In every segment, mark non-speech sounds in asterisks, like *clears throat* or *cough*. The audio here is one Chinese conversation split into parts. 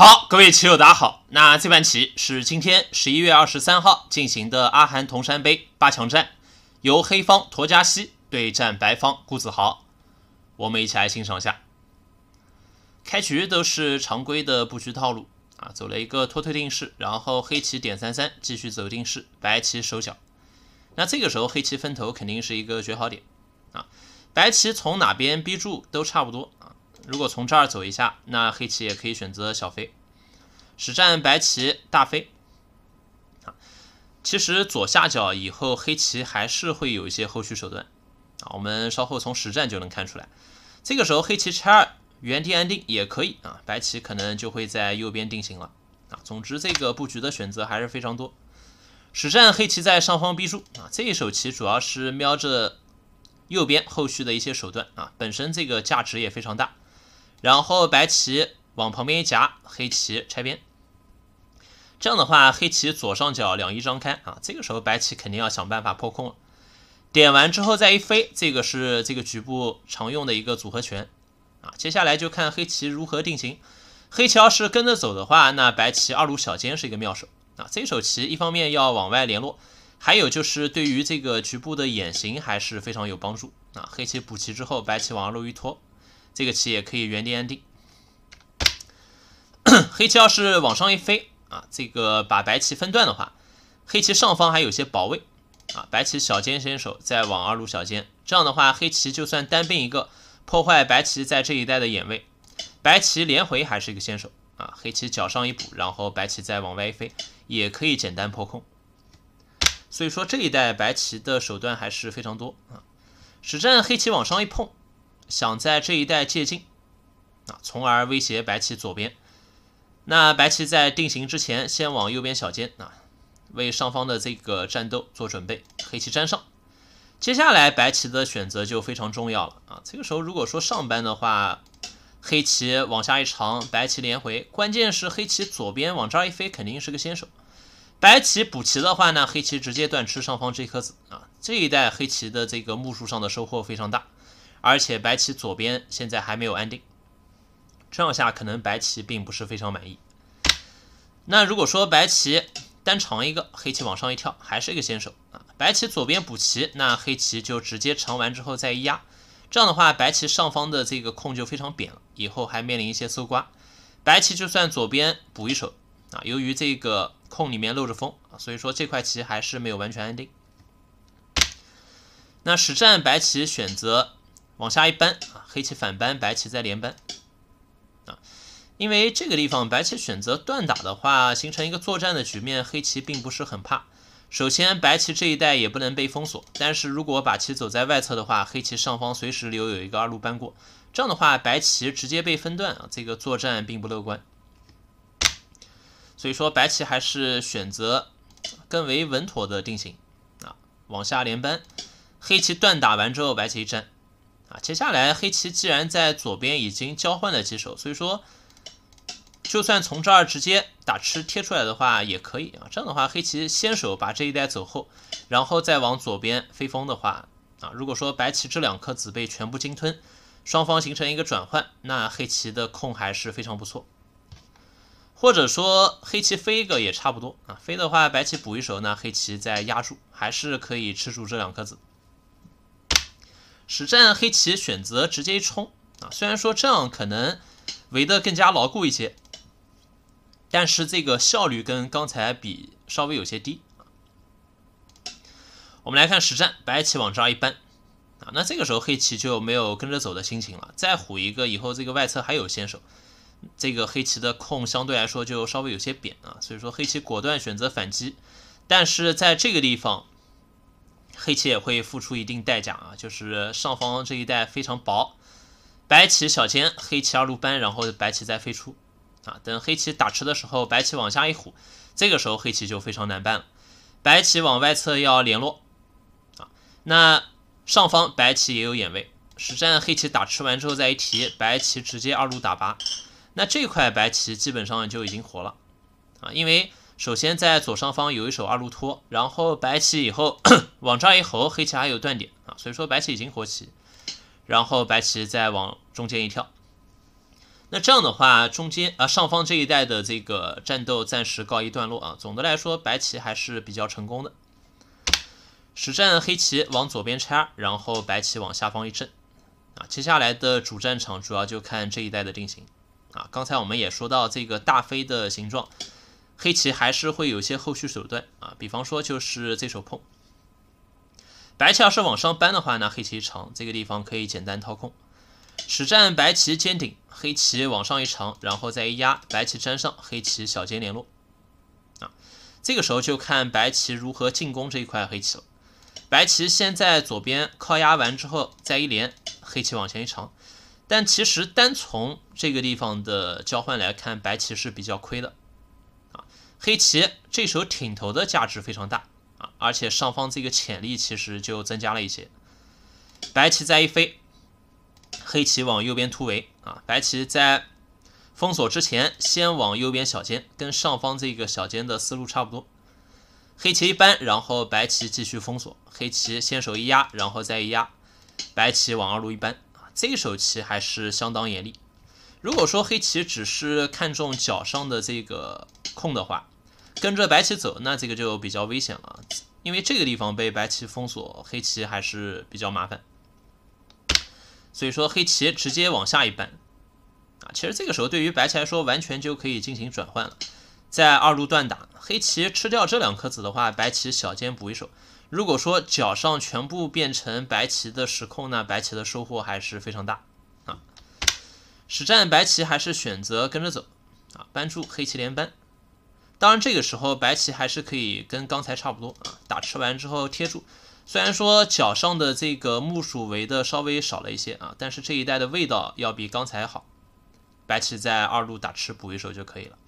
好，各位棋友，大家好。那这盘棋是今天十一月二十三号进行的阿含桐山杯八强战，由黑方陀加西对战白方顾子豪。我们一起来欣赏一下。开局都是常规的布局套路啊，走了一个拖退定式，然后黑棋点三三，继续走定式，白棋收角。那这个时候黑棋分头肯定是一个绝好点啊，白棋从哪边逼住都差不多。如果从这儿走一下，那黑棋也可以选择小飞，实战白棋大飞。啊，其实左下角以后黑棋还是会有一些后续手段，啊，我们稍后从实战就能看出来。这个时候黑棋拆二，原地安定也可以啊，白棋可能就会在右边定型了，啊，总之这个布局的选择还是非常多。实战黑棋在上方逼住，啊，这一手棋主要是瞄着右边后续的一些手段，啊，本身这个价值也非常大。然后白棋往旁边一夹，黑棋拆边。这样的话，黑棋左上角两翼张开啊，这个时候白棋肯定要想办法破空了。点完之后再一飞，这个是这个局部常用的一个组合拳啊。接下来就看黑棋如何定型。黑棋要是跟着走的话，那白棋二路小尖是一个妙手啊。这手棋一方面要往外联络，还有就是对于这个局部的眼型还是非常有帮助啊。黑棋补棋之后，白棋往二路一拖。这个棋也可以原地安定。*clears throat* 黑棋要是往上一飞啊，这个把白棋分段的话，黑棋上方还有些保卫啊。白棋小尖先手，再往二路小尖，这样的话黑棋就算单兵一个破坏白棋在这一带的眼位。白棋连回还是一个先手啊。黑棋脚上一补，然后白棋再往外飞，也可以简单破空。所以说这一带白棋的手段还是非常多啊。实战黑棋往上一碰。想在这一带借进啊，从而威胁白棋左边。那白棋在定型之前，先往右边小尖啊，为上方的这个战斗做准备。黑棋粘上，接下来白棋的选择就非常重要了啊。这个时候如果说上班的话，黑棋往下一长，白棋连回。关键是黑棋左边往这儿一飞，肯定是个先手。白棋补棋的话呢，黑棋直接断吃上方这颗子啊。这一代黑棋的这个目数上的收获非常大。而且白棋左边现在还没有安定，这样下可能白棋并不是非常满意。那如果说白棋单长一个，黑棋往上一跳，还是一个先手啊。白棋左边补棋，那黑棋就直接长完之后再一压。这样的话，白棋上方的这个空就非常扁了，以后还面临一些搜刮。白棋就算左边补一手啊，由于这个空里面漏着风啊，所以说这块棋还是没有完全安定。那实战白棋选择。往下一扳啊，黑棋反扳，白棋再连扳啊，因为这个地方白棋选择断打的话，形成一个作战的局面，黑棋并不是很怕。首先，白棋这一带也不能被封锁，但是如果把棋走在外侧的话，黑棋上方随时留有一个二路扳过，这样的话白棋直接被分段啊，这个作战并不乐观。所以说，白棋还是选择更为稳妥的定型啊，往下连扳，黑棋断打完之后，白棋一粘。啊，接下来黑棋既然在左边已经交换了几手，所以说，就算从这儿直接打吃贴出来的话也可以啊。这样的话，黑棋先手把这一带走后，然后再往左边飞封的话，啊，如果说白棋这两颗子被全部鲸吞，双方形成一个转换，那黑棋的控还是非常不错。或者说黑棋飞一个也差不多啊，飞的话白棋补一手，那黑棋再压住，还是可以吃住这两颗子。实战黑棋选择直接一冲啊，虽然说这样可能围得更加牢固一些，但是这个效率跟刚才比稍微有些低我们来看实战白棋这儿一扳啊，那这个时候黑棋就没有跟着走的心情了，再虎一个以后这个外侧还有先手，这个黑棋的空相对来说就稍微有些扁啊，所以说黑棋果断选择反击，但是在这个地方。黑棋也会付出一定代价啊，就是上方这一带非常薄。白棋小尖，黑棋二路扳，然后白棋再飞出啊。等黑棋打吃的时候，白棋往下一虎，这个时候黑棋就非常难办了。白棋往外侧要联络啊，那上方白棋也有眼位。实战黑棋打吃完之后再一提，白棋直接二路打八，那这块白棋基本上就已经活了啊，因为。首先，在左上方有一手二路托，然后白棋以后 *clears throat* 往这儿一猴，黑棋还有断点啊，所以说白棋已经活棋，然后白棋再往中间一跳，那这样的话，中间啊上方这一带的这个战斗暂时告一段落啊。总的来说，白棋还是比较成功的。实战黑棋往左边拆，然后白棋往下方一震，啊，接下来的主战场主要就看这一带的定型啊。刚才我们也说到这个大飞的形状。黑棋还是会有些后续手段啊，比方说就是这手碰。白棋要是往上扳的话呢，黑棋长这个地方可以简单掏空，实战白棋尖顶，黑棋往上一长，然后再一压，白棋粘上，黑棋小尖联络啊。这个时候就看白棋如何进攻这一块黑棋了。白棋先在左边靠压完之后，再一连，黑棋往前一长，但其实单从这个地方的交换来看，白棋是比较亏的。啊，黑棋这手挺头的价值非常大啊，而且上方这个潜力其实就增加了一些。白棋再一飞，黑棋往右边突围啊，白棋在封锁之前先往右边小尖，跟上方这个小尖的思路差不多。黑棋一搬，然后白棋继续封锁，黑棋先手一压，然后再一压，白棋往二路一搬。啊，这一手棋还是相当严厉。如果说黑棋只是看中脚上的这个空的话，跟着白棋走，那这个就比较危险了，因为这个地方被白棋封锁，黑棋还是比较麻烦。所以说黑棋直接往下一扳，啊，其实这个时候对于白棋来说，完全就可以进行转换了，在二路断打，黑棋吃掉这两颗子的话，白棋小尖补一手。如果说脚上全部变成白棋的实控，那白棋的收获还是非常大。实战白棋还是选择跟着走啊，搬出黑棋连搬。当然，这个时候白棋还是可以跟刚才差不多啊，打吃完之后贴住。虽然说脚上的这个木薯围的稍微少了一些啊，但是这一带的味道要比刚才好。白棋在二路打吃补一手就可以了。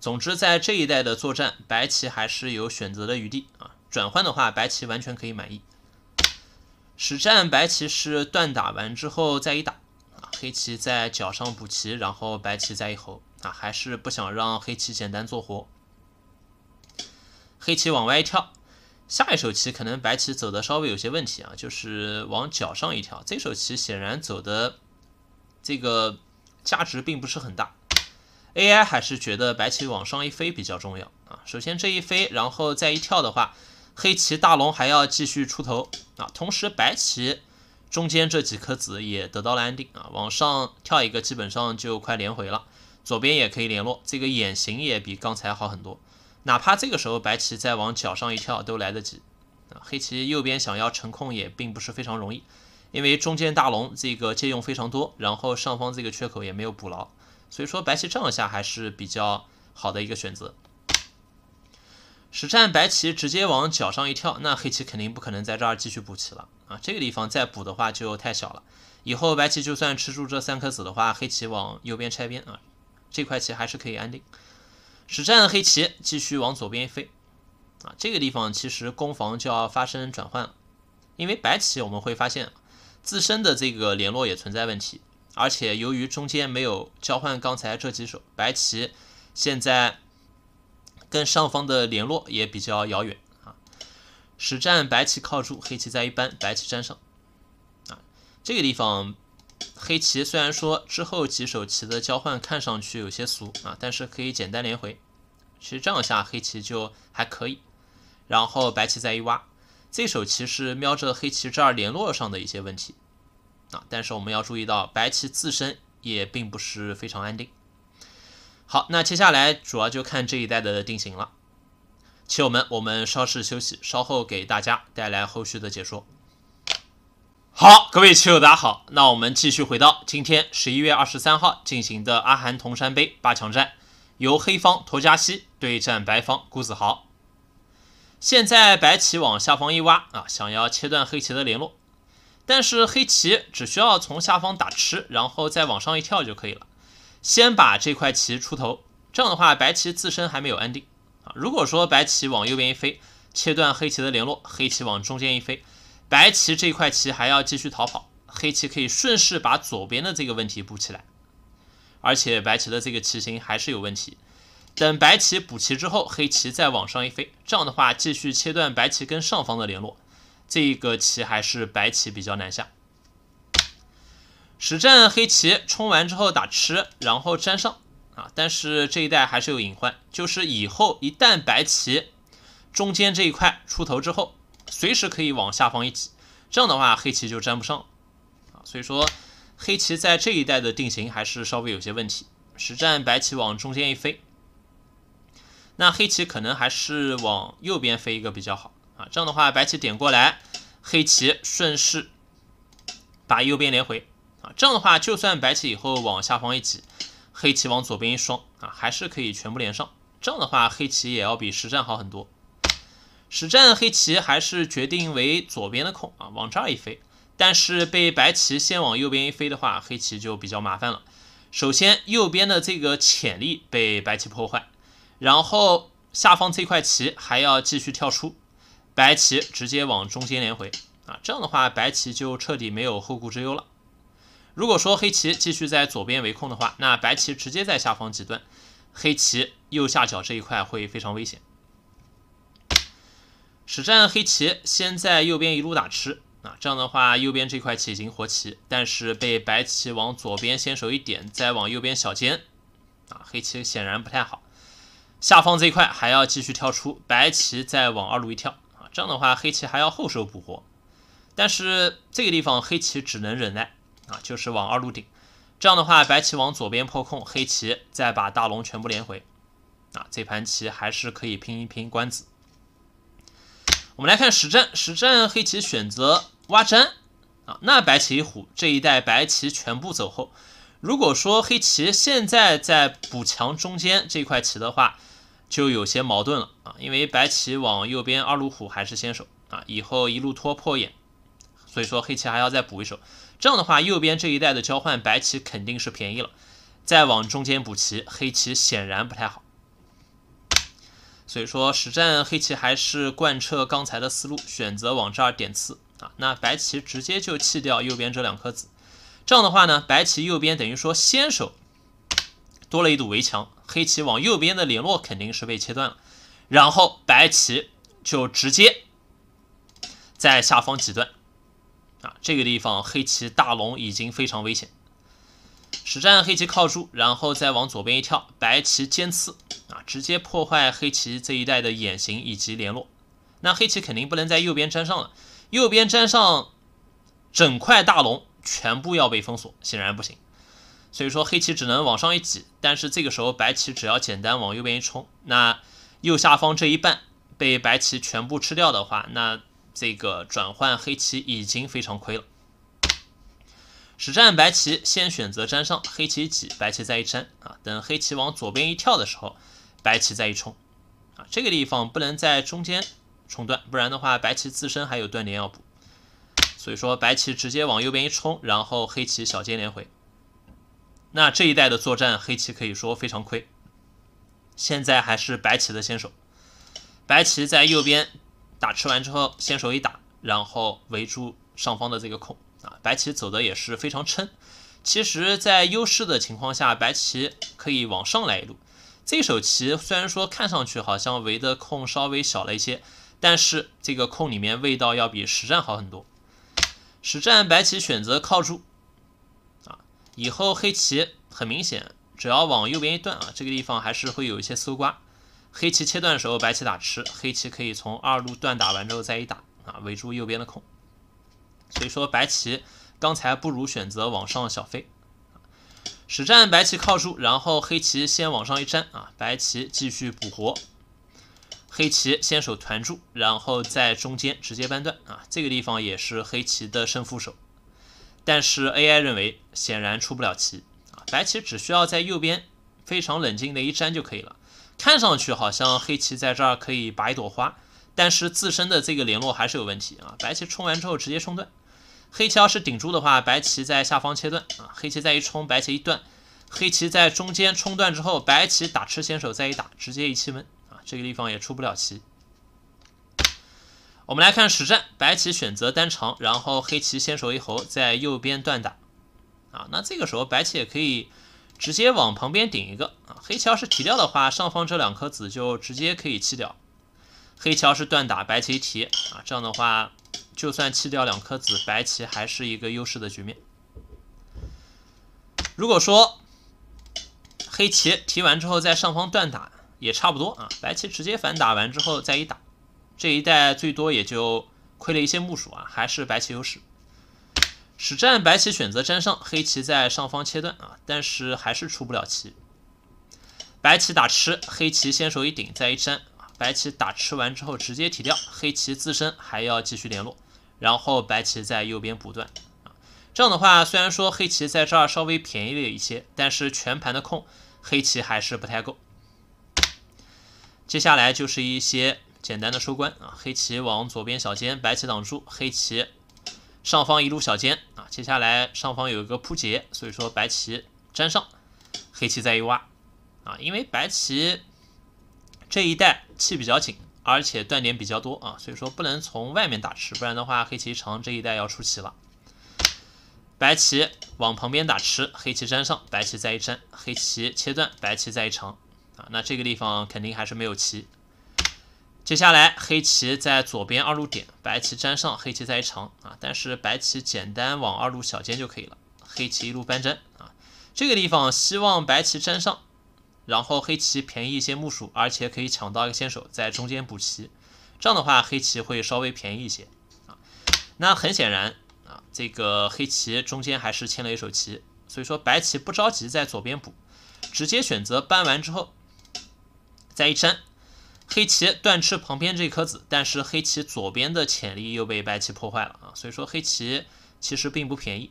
总之，在这一带的作战，白棋还是有选择的余地啊。转换的话，白棋完全可以满意。实战白棋是断打完之后再一打。黑棋在角上补棋，然后白棋在后啊，还是不想让黑棋简单做活。黑棋往外一跳，下一手棋可能白棋走的稍微有些问题啊，就是往角上一跳。这手棋显然走的这个价值并不是很大。AI 还是觉得白棋往上一飞比较重要啊，首先这一飞，然后再一跳的话，黑棋大龙还要继续出头啊，同时白棋。中间这几颗子也得到了安定啊，往上跳一个，基本上就快连回了。左边也可以联络，这个眼型也比刚才好很多。哪怕这个时候白棋再往角上一跳都来得及啊。黑棋右边想要成控也并不是非常容易，因为中间大龙这个借用非常多，然后上方这个缺口也没有补牢，所以说白棋这样下还是比较好的一个选择。实战白棋直接往角上一跳，那黑棋肯定不可能在这儿继续补棋了。啊，这个地方再补的话就太小了。以后白棋就算吃住这三颗子的话，黑棋往右边拆边啊，这块棋还是可以安定。实战黑棋继续往左边飞，啊，这个地方其实攻防就要发生转换了。因为白棋我们会发现自身的这个联络也存在问题，而且由于中间没有交换刚才这几手，白棋现在跟上方的联络也比较遥远。实战白棋靠住，黑棋在一般，白棋粘上。啊，这个地方黑棋虽然说之后几手棋的交换看上去有些俗啊，但是可以简单连回。其实这样下黑棋就还可以。然后白棋再一挖，这手棋是瞄着黑棋这儿联络上的一些问题。啊，但是我们要注意到白棋自身也并不是非常安定。好，那接下来主要就看这一代的定型了。棋友们，我们稍事休息，稍后给大家带来后续的解说。好，各位棋友，大家好，那我们继续回到今天十一月二十三号进行的阿含桐山杯八强战，由黑方托加西对战白方孤子豪。现在白棋往下方一挖啊，想要切断黑棋的联络，但是黑棋只需要从下方打吃，然后再往上一跳就可以了，先把这块棋出头，这样的话白棋自身还没有安定。如果说白棋往右边一飞，切断黑棋的联络，黑棋往中间一飞，白棋这块棋还要继续逃跑，黑棋可以顺势把左边的这个问题补起来，而且白棋的这个棋形还是有问题。等白棋补齐之后，黑棋再往上一飞，这样的话继续切断白棋跟上方的联络，这一个棋还是白棋比较难下。实战黑棋冲完之后打吃，然后粘上。啊，但是这一代还是有隐患，就是以后一旦白棋中间这一块出头之后，随时可以往下方一挤，这样的话黑棋就粘不上啊。所以说黑棋在这一代的定型还是稍微有些问题。实战白棋往中间一飞，那黑棋可能还是往右边飞一个比较好啊。这样的话白棋点过来，黑棋顺势把右边连回啊。这样的话，就算白棋以后往下方一挤。黑棋往左边一双啊，还是可以全部连上。这样的话，黑棋也要比实战好很多。实战黑棋还是决定为左边的空啊，往这儿一飞。但是被白棋先往右边一飞的话，黑棋就比较麻烦了。首先，右边的这个潜力被白棋破坏，然后下方这块棋还要继续跳出。白棋直接往中间连回啊，这样的话，白棋就彻底没有后顾之忧了。如果说黑棋继续在左边围控的话，那白棋直接在下方几段，黑棋右下角这一块会非常危险。实战黑棋先在右边一路打吃，啊，这样的话右边这块棋已经活棋，但是被白棋往左边先手一点，再往右边小尖，啊，黑棋显然不太好。下方这一块还要继续跳出，白棋再往二路一跳，啊，这样的话黑棋还要后手补活，但是这个地方黑棋只能忍耐。啊，就是往二路顶，这样的话，白棋往左边破空，黑棋再把大龙全部连回，啊，这盘棋还是可以拼一拼官子。我们来看实战，实战黑棋选择挖粘，啊，那白棋一虎这一代白棋全部走后，如果说黑棋现在在补墙中间这块棋的话，就有些矛盾了啊，因为白棋往右边二路虎还是先手啊，以后一路拖破眼，所以说黑棋还要再补一手。这样的话，右边这一带的交换白棋肯定是便宜了，再往中间补棋，黑棋显然不太好。所以说，实战黑棋还是贯彻刚才的思路，选择往这儿点刺啊。那白棋直接就弃掉右边这两颗子，这样的话呢，白棋右边等于说先手多了一堵围墙，黑棋往右边的联络肯定是被切断了，然后白棋就直接在下方几段啊，这个地方黑棋大龙已经非常危险，实战黑棋靠住，然后再往左边一跳，白棋尖刺啊，直接破坏黑棋这一带的眼形以及联络。那黑棋肯定不能在右边粘上了，右边粘上整块大龙全部要被封锁，显然不行。所以说黑棋只能往上一挤，但是这个时候白棋只要简单往右边一冲，那右下方这一半被白棋全部吃掉的话，那。这个转换黑棋已经非常亏了。实战白棋先选择粘上黑棋，挤白棋再一粘啊，等黑棋往左边一跳的时候，白棋再一冲啊，这个地方不能在中间冲断，不然的话白棋自身还有断点要补。所以说白棋直接往右边一冲，然后黑棋小尖连回。那这一代的作战黑棋可以说非常亏，现在还是白棋的先手，白棋在右边。打吃完之后，先手一打，然后围住上方的这个空啊。白棋走的也是非常撑，其实，在优势的情况下，白棋可以往上来一路。这手棋虽然说看上去好像围的空稍微小了一些，但是这个空里面味道要比实战好很多。实战白棋选择靠住啊，以后黑棋很明显，只要往右边一断啊，这个地方还是会有一些搜刮。黑棋切断的时候，白棋打吃，黑棋可以从二路断打完之后再一打啊，围住右边的空。所以说白棋刚才不如选择往上小飞。实战白棋靠住，然后黑棋先往上一粘啊，白棋继续补活。黑棋先手团住，然后在中间直接扳断啊，这个地方也是黑棋的胜负手。但是 AI 认为显然出不了棋啊，白棋只需要在右边非常冷静的一粘就可以了。看上去好像黑棋在这儿可以拔一朵花，但是自身的这个联络还是有问题啊！白棋冲完之后直接冲断，黑棋要是顶住的话，白棋在下方切断啊，黑棋再一冲，白棋一断，黑棋在中间冲断之后，白棋打吃先手再一打，直接一气闷啊，这个地方也出不了棋。我们来看实战，白棋选择单长，然后黑棋先手一侯在右边断打啊，那这个时候白棋也可以。直接往旁边顶一个啊！黑桥是提掉的话，上方这两颗子就直接可以弃掉。黑桥是断打，白棋提啊，这样的话，就算弃掉两颗子，白棋还是一个优势的局面。如果说黑棋提完之后在上方断打也差不多啊，白棋直接反打完之后再一打，这一代最多也就亏了一些木薯啊，还是白棋优势。实战白棋选择粘上，黑棋在上方切断啊，但是还是出不了棋。白棋打吃，黑棋先手一顶再一粘，白棋打吃完之后直接提掉，黑棋自身还要继续联络，然后白棋在右边补断啊。这样的话，虽然说黑棋在这儿稍微便宜了一些，但是全盘的控黑棋还是不太够。接下来就是一些简单的收官啊，黑棋往左边小尖，白棋挡住，黑棋。上方一路小尖啊，接下来上方有一个扑劫，所以说白棋粘上，黑棋再一挖啊，因为白棋这一带气比较紧，而且断点比较多啊，所以说不能从外面打吃，不然的话黑棋长这一带要出棋了。白棋往旁边打吃，黑棋粘上，白棋再一粘，黑棋切断，白棋再一长啊，那这个地方肯定还是没有棋。接下来黑棋在左边二路点，白棋粘上，黑棋再一长啊，但是白棋简单往二路小尖就可以了，黑棋一路扳粘啊，这个地方希望白棋粘上，然后黑棋便宜一些木薯，而且可以抢到一个先手，在中间补棋，这样的话黑棋会稍微便宜一些啊。那很显然啊，这个黑棋中间还是欠了一手棋，所以说白棋不着急在左边补，直接选择扳完之后再一粘。黑棋断吃旁边这颗子，但是黑棋左边的潜力又被白棋破坏了啊！所以说黑棋其实并不便宜。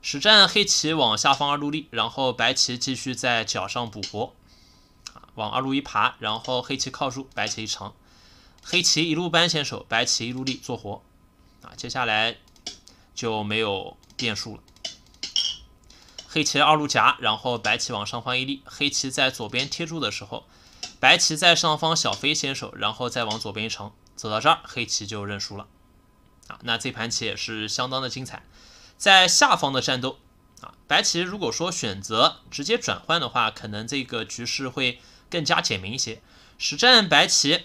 实战黑棋往下方二路立，然后白棋继续在角上补活啊，往二路一爬，然后黑棋靠住，白棋一长，黑棋一路扳先手，白棋一路立做活啊，接下来就没有变数了。黑棋二路夹，然后白棋往上方一立，黑棋在左边贴住的时候。白棋在上方，小飞先手，然后再往左边一乘，走到这儿，黑棋就认输了。啊，那这盘棋也是相当的精彩。在下方的战斗，啊，白棋如果说选择直接转换的话，可能这个局势会更加简明一些。实战白棋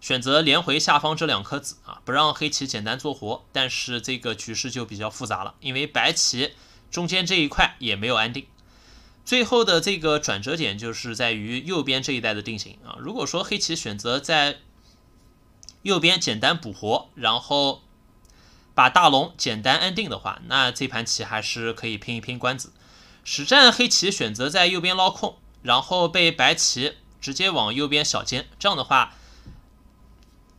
选择连回下方这两颗子，啊，不让黑棋简单做活，但是这个局势就比较复杂了，因为白棋中间这一块也没有安定。最后的这个转折点就是在于右边这一带的定型啊。如果说黑棋选择在右边简单补活，然后把大龙简单安定的话，那这盘棋还是可以拼一拼官子。实战黑棋选择在右边捞空，然后被白棋直接往右边小尖，这样的话，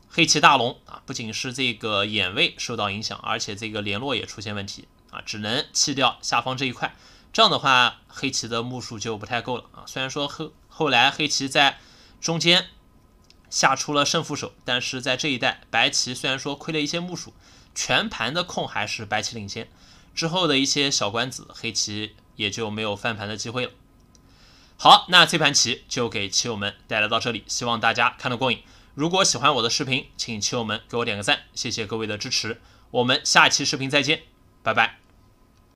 黑棋大龙啊，不仅是这个眼位受到影响，而且这个联络也出现问题啊，只能弃掉下方这一块。这样的话，黑棋的目数就不太够了啊。虽然说后后来黑棋在中间下出了胜负手，但是在这一带，白棋虽然说亏了一些目数，全盘的控还是白棋领先。之后的一些小关子，黑棋也就没有翻盘的机会了。好，那这盘棋就给棋友们带来到这里，希望大家看得过瘾。如果喜欢我的视频，请棋友们给我点个赞，谢谢各位的支持。我们下期视频再见，拜拜。